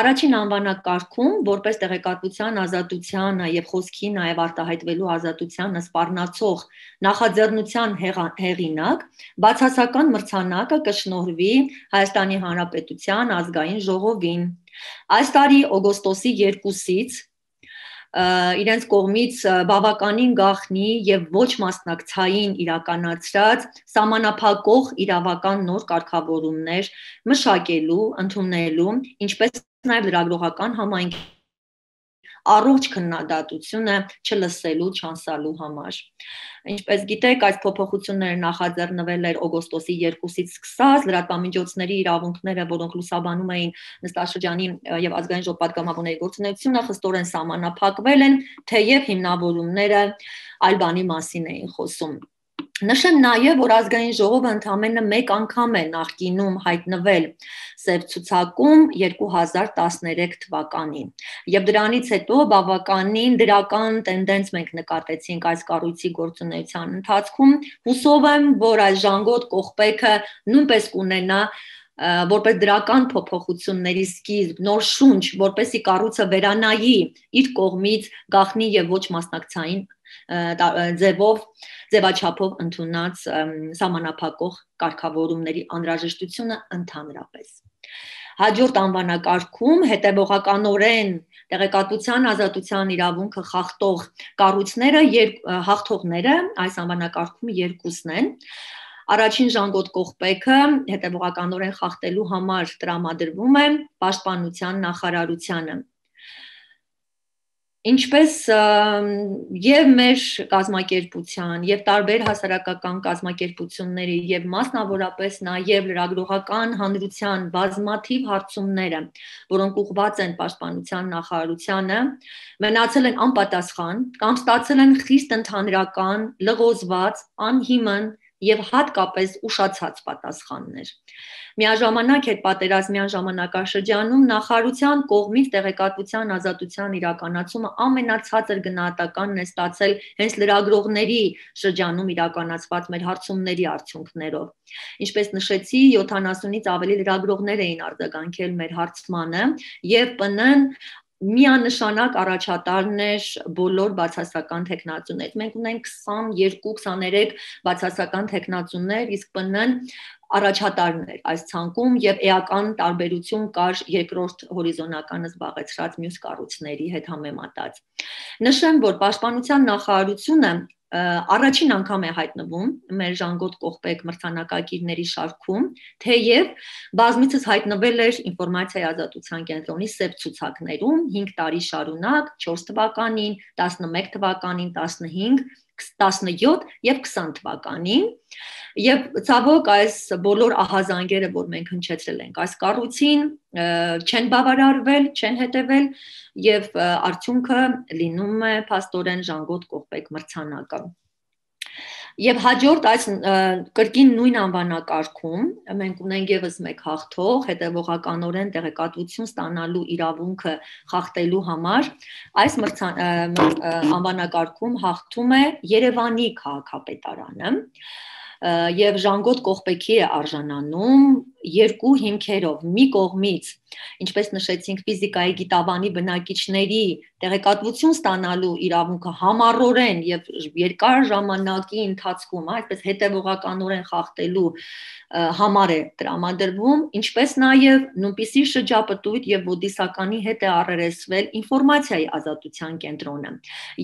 Առաջին անվանակարգում որպես տեղեկատվության ազատությանը եւ խոսքի նաեւ արտահայտվելու ազատությանը սպառնացող նախաձեռնության հեղինակ բացասական մրցանակը կշնորհվի Հայաստանի Հանրապետության ազգային ժողովին։ Այս տարի օգոստոսի 2-ից իրենց կողմից բավականին գախնի եւ ոչ մասնակցային իրականացրած համանապակող իրավական նոր կարգավորումներ մշակելու, ընդունելու, ինչպես նաև լրագրողական համայնքի առողջ քննադատությունը չլսելու, չանսալու համար։ Ինչպես գիտեք, այս փոփոխությունները նախաձեռնվել էր օգոստոսի 2-ից սկսած լրատվամիջոցների իրավունքները, որոնք լուսաբանում էին նստաշրջանի եւ ազգային ժողովրդականաբուների գործունեությունը, խստորեն սահմանափակվել են, թեև հիմնավորումները այլ բանի մասին էին խոսում։ Նշեմ նաև, որ ազգային ժողովը ընդամենը մեկ անգամ է նախկինում հայտնվել Սև ցուցակում 2013 թվականին։ Եվ դրանից հետո բավականին դրական տենդենց մենք նկատեցինք այս կառույցի գործունեության ընթացքում։ Հուսով եմ, որ այս ժանգոտ կողպեքը նույնպես կունենա որպես դրական փոփոխությունների սկիզբ, նոր շունչ, որպեսի կառույցը վերանայի իր կողմից գախնի եւ ոչ մասնակցային ձևով, ձևաչափով ընդունած համանապակող կարգավորումների անհրաժեշտությունը ընդհանրապես։ Հաջորդ անվանակարգում հետևողականորեն տեղեկատվության ազատության իրավունքը խախտող կառույցները հաղթողները այս անվանակարգում երկուսն են Առաջին ժանգոտ կողպեքը հետևողականորեն խախտելու համար տրամադրվում է Պաշտպանության նախարարությանը։ Ինչպես եւ մեր կազմակերպության, եւ տարբեր հասարակական կազմակերպությունների եւ մասնավորապես նաեւ լրագրողական հանրության բազմաթիվ հարցումները, որոնք ուղղված են պաշտպանության նախարարությանը, մնացել են անպատասխան կամ ստացել են խիստ ընդհանրական, լղոզված, անհիմն եւ հատկապես ուշացած պատասխաններ։ Միաժամանակ այդ պատերազմյան ժամանակաշրջանում նախարարության կողմից տեղեկատվության ազատության իրականացումը ամենացածր գնահատականն է ստացել հենց լրագրողների շրջանում իրականացված մեր հարցումների արդյունքներով։ Ինչպես նշեցի, 70-ից ավելի լրագրողներ էին արձագանքել մեր հարցմանը եւ ՊՆ-ն միանշանակ առաջատարներ բոլոր բացասական տեխնացուներից։ Մենք ունենք 22-23 բացասական տեխնացուներ, իսկ ՊՆ-ն առաջատարներ այս ցանկում եւ էական տարբերություն կար երկրորդ հորիզոնականը զբաղեցրած մյուս կառույցների հետ համեմատած։ Նշեմ, որ Պաշտպանության նախարարությունը առաջին անգամ է հայտնվում մեր Ժանգոտ Կողպեկ մրցանակակիրների շարքում, թեև բազմիցս հայտնվել էր ինֆորմացիայի ազատության կենտրոնի սեփ ցուցակներում 5 տարի շարունակ 4 թվականին, 11 թվականին, 15 17 եւ 20 թվականին եւ ցավոք այս բոլոր ահազանգերը, որ մենք հնչեցրել ենք, այս կառույցին չեն բավարարվել, չեն հետևել եւ արդյունքը լինում է փաստորեն Ժանգոտ Կողբեկ մրցանակը։ Եվ հաջորդ այս կրկին նույն անվանակարգում մենք ունենք եւս մեկ հաղթող, հետևողականորեն տեղեկատվություն ստանալու իրավունքը խախտելու համար այս մրցան անվանակարգում հաղթում է Երևանի քաղաքապետարանը և Ժանգոտ Կողբեկի է արժանանում երկու հիմքերով՝ մի կողմից, ինչպես նշեցինք, ֆիզիկայի գիտավանի բնակիչների տեղեկատվություն ստանալու իրավունքը համառորեն եւ երկար ժամանակի ընթացքում, այսպես հետևողականորեն խախտելու համար է տրամադրվում, ինչպես նաեւ նույնպիսի շրջապտույտ եւ ոդիսականի հետ է առերեսվել ինֆորմացիայի ազատության կենտրոնը։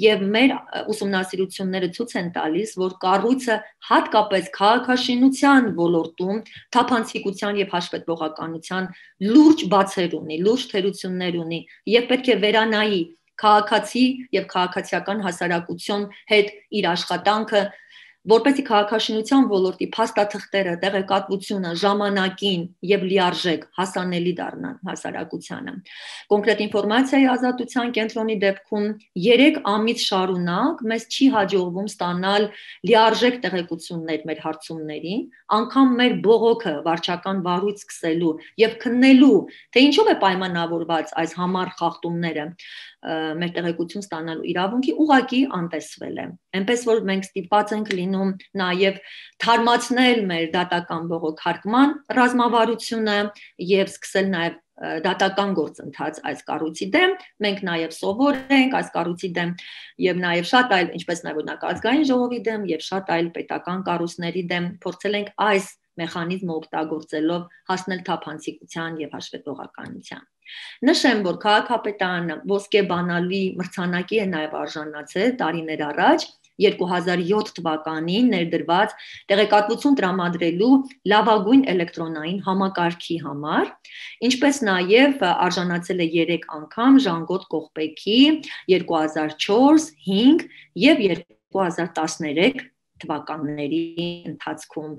Եվ մեր ուսումնասիրությունները ցույց են տալիս, որ կառույցը հատկապես քաղաքաշինության ոլորտում թափանցիկության պետության եւ հաշվետվողականության լուրջ բացեր ունի, լուրջ թերություններ ունի եւ պետք է վերանայի քաղաքացի եւ քաղաքացիական հասարակություն հետ իր աշխատանքը որպեսի քաղաքաշինության ոլորտի փաստաթղթերը, տեղեկատվությունը ժամանակին եւ լիարժեք հասանելի դառնան հասարակությանը։ Կոնկրետ ինֆորմացիայի ազատության կենտրոնի դեպքում 3 ամիս շարունակ մեզ չի հաջողվում ստանալ լիարժեք տեղեկություններ մեր հարցումներին, անկամ մեր բողոքը վարչական վարույթ սկսելու եւ քննելու, թե ինչով է պայմանավորված այս համառ խախտումները մեր տեղեկություն ստանալու իրավունքի ուղակի անտեսվել է։ Էնպես որ մենք ստիպված ենք լինում նաև թարմացնել մեր դատական բողոքարկման ռազմավարությունը եւ սկսել նաև դատական գործընթաց այս կառույցի դեմ մենք նաև սովոր ենք այս կառույցի դեմ եւ նաև շատ այլ ինչպես նաև օրինակ ազգային ժողովի դեմ եւ շատ այլ պետական կառույցների դեմ փորձել ենք այս մեխանիզմը օգտագործելով հասնել թափանցիկության եւ հաշվետվողականության։ Նշեմ, որ քաղաքապետան Ոսկե բանալի մրցանակի է նաեւ արժանացել տարիներ առաջ 2007 թվականին ներդրված տեղեկատվություն տրամադրելու լավագույն էլեկտրոնային համակարգի համար, ինչպես նաև արժանացել է 3 անգամ Ժանգոտ Կողբեկի 2004, 5 եւ 2013 թվականների ընթացքում